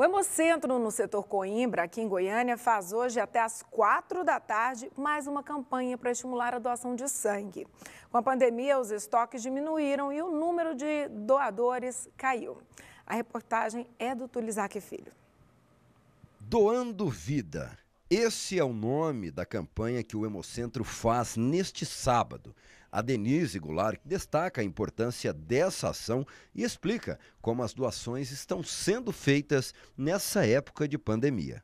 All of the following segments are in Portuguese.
O Hemocentro no setor Coimbra, aqui em Goiânia, faz hoje até às quatro da tarde mais uma campanha para estimular a doação de sangue. Com a pandemia, os estoques diminuíram e o número de doadores caiu. A reportagem é do Tulizac Filho. Doando vida. Esse é o nome da campanha que o Hemocentro faz neste sábado. A Denise Goulart destaca a importância dessa ação e explica como as doações estão sendo feitas nessa época de pandemia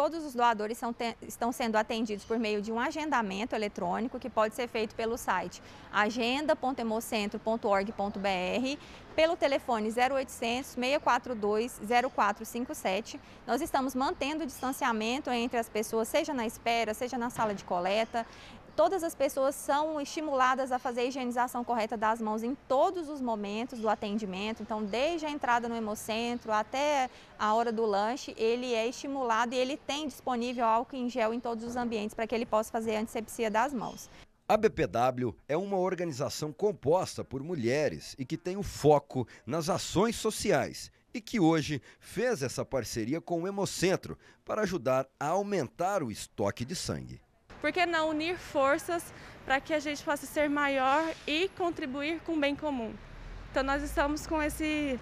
todos os doadores são, te, estão sendo atendidos por meio de um agendamento eletrônico que pode ser feito pelo site agenda.emocentro.org.br, pelo telefone 0800 642 0457. Nós estamos mantendo o distanciamento entre as pessoas, seja na espera, seja na sala de coleta todas as pessoas são estimuladas a fazer a higienização correta das mãos em todos os momentos do atendimento. Então, desde a entrada no hemocentro até a hora do lanche, ele é estimulado e ele tem disponível álcool em gel em todos os ambientes para que ele possa fazer a antisepsia das mãos. A BPW é uma organização composta por mulheres e que tem o foco nas ações sociais e que hoje fez essa parceria com o Hemocentro para ajudar a aumentar o estoque de sangue por que não unir forças para que a gente possa ser maior e contribuir com o bem comum? Então nós estamos com esse,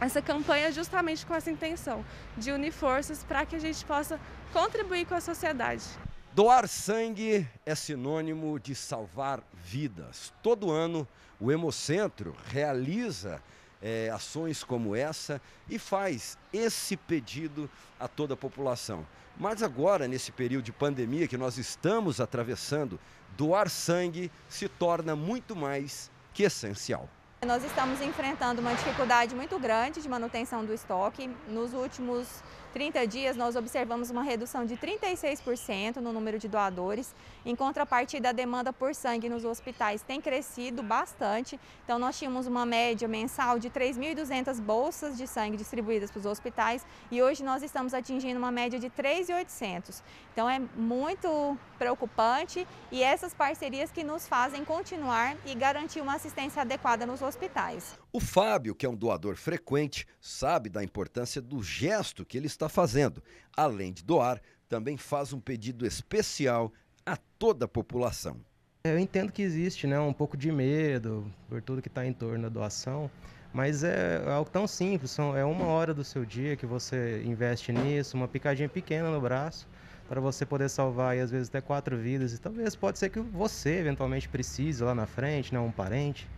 essa campanha justamente com essa intenção, de unir forças para que a gente possa contribuir com a sociedade. Doar sangue é sinônimo de salvar vidas. Todo ano, o Hemocentro realiza é, ações como essa e faz esse pedido a toda a população. Mas agora, nesse período de pandemia que nós estamos atravessando, doar sangue se torna muito mais que essencial. Nós estamos enfrentando uma dificuldade muito grande de manutenção do estoque. Nos últimos 30 dias, nós observamos uma redução de 36% no número de doadores. Em contrapartida, a demanda por sangue nos hospitais tem crescido bastante. Então, nós tínhamos uma média mensal de 3.200 bolsas de sangue distribuídas para os hospitais e hoje nós estamos atingindo uma média de 3.800. Então, é muito preocupante e essas parcerias que nos fazem continuar e garantir uma assistência adequada nos hospitais. O Fábio, que é um doador frequente, sabe da importância do gesto que eles está fazendo. Além de doar, também faz um pedido especial a toda a população. É, eu entendo que existe né, um pouco de medo por tudo que está em torno da doação, mas é algo tão simples, são, é uma hora do seu dia que você investe nisso, uma picadinha pequena no braço, para você poder salvar às vezes até quatro vidas, e talvez pode ser que você eventualmente precise lá na frente, né, um parente.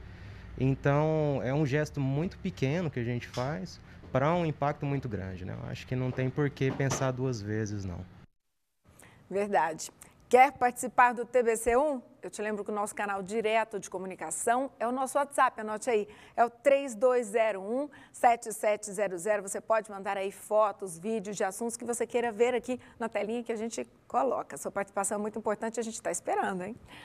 Então, é um gesto muito pequeno que a gente faz para um impacto muito grande. Né? Eu acho que não tem por que pensar duas vezes, não. Verdade. Quer participar do TBC1? Eu te lembro que o nosso canal direto de comunicação é o nosso WhatsApp, anote aí, é o 3201-7700. Você pode mandar aí fotos, vídeos de assuntos que você queira ver aqui na telinha que a gente coloca. Sua participação é muito importante, a gente está esperando, hein?